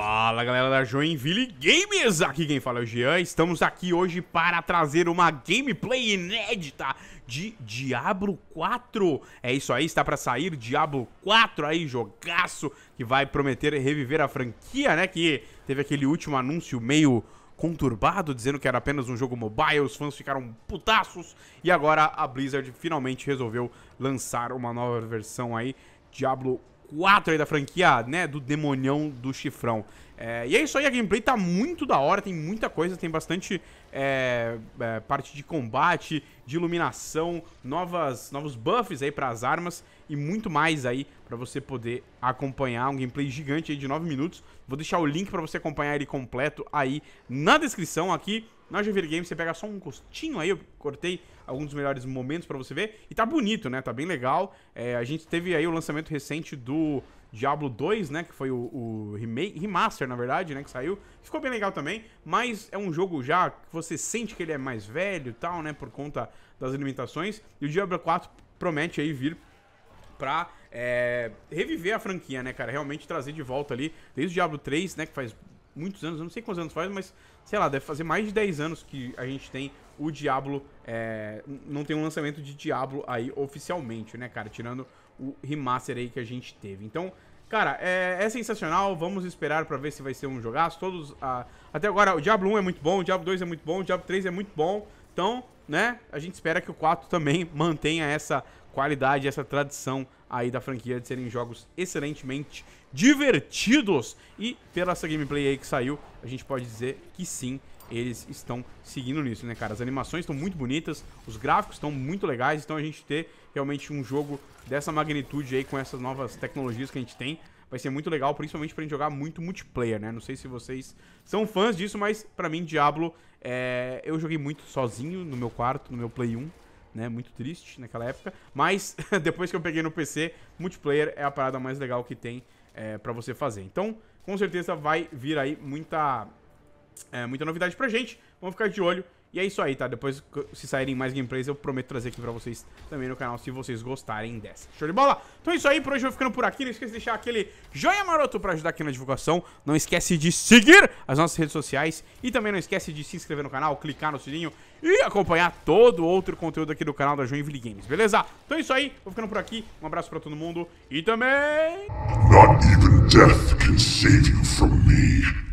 Fala galera da Joinville Games, aqui quem fala é o Jean, estamos aqui hoje para trazer uma gameplay inédita de Diablo 4. É isso aí, está para sair Diablo 4 aí, jogaço, que vai prometer reviver a franquia, né, que teve aquele último anúncio meio conturbado, dizendo que era apenas um jogo mobile, os fãs ficaram putaços, e agora a Blizzard finalmente resolveu lançar uma nova versão aí, Diablo 4. 4 aí da franquia, né, do demonião do chifrão. É, e é isso aí, a gameplay tá muito da hora, tem muita coisa, tem bastante é, é, parte de combate, de iluminação, novas, novos buffs aí para as armas e muito mais aí para você poder acompanhar um gameplay gigante aí de 9 minutos. Vou deixar o link para você acompanhar ele completo aí na descrição aqui. Na Jovier Games você pega só um costinho aí, eu cortei alguns dos melhores momentos pra você ver. E tá bonito, né? Tá bem legal. É, a gente teve aí o lançamento recente do Diablo 2, né? Que foi o, o remake, remaster, na verdade, né? Que saiu. Ficou bem legal também, mas é um jogo já que você sente que ele é mais velho e tal, né? Por conta das limitações. E o Diablo 4 promete aí vir pra é, reviver a franquia, né, cara? Realmente trazer de volta ali, desde o Diablo 3, né, que faz muitos anos, eu não sei quantos anos faz, mas sei lá, deve fazer mais de 10 anos que a gente tem o Diablo. É, não tem um lançamento de Diablo aí oficialmente, né, cara? Tirando o remaster aí que a gente teve. Então, Cara, é, é, sensacional, vamos esperar para ver se vai ser um jogaço. Todos. até agora, o Diablo 1 é muito bom, o Diablo 2 é muito bom, o Diablo 3 é muito bom. Então, né, a gente espera que o 4 também mantenha essa qualidade, essa tradição aí da franquia de serem jogos excelentemente divertidos. E pela essa gameplay aí que saiu, a gente pode dizer que sim, eles estão seguindo nisso, né, cara? As animações estão muito bonitas, os gráficos estão muito legais, então a gente ter realmente um jogo dessa magnitude aí com essas novas tecnologias que a gente tem, vai ser muito legal, principalmente pra gente jogar muito multiplayer, né? Não sei se vocês são fãs disso, mas pra mim, Diablo, é... eu joguei muito sozinho no meu quarto, no meu Play 1, né? Muito triste naquela época. Mas depois que eu peguei no PC, multiplayer é a parada mais legal que tem é, para você fazer. Então, com certeza vai vir aí muita, é, muita novidade pra gente. Vamos ficar de olho. E é isso aí, tá? Depois, se saírem mais gameplays, eu prometo trazer aqui pra vocês também no canal, se vocês gostarem dessa. Show de bola? Então é isso aí, por hoje eu vou ficando por aqui. Não esqueça de deixar aquele joinha maroto pra ajudar aqui na divulgação. Não esquece de seguir as nossas redes sociais. E também não esquece de se inscrever no canal, clicar no sininho e acompanhar todo outro conteúdo aqui do canal da Joinville Games, beleza? Então é isso aí, vou ficando por aqui. Um abraço pra todo mundo e também... Not even death can save you from me.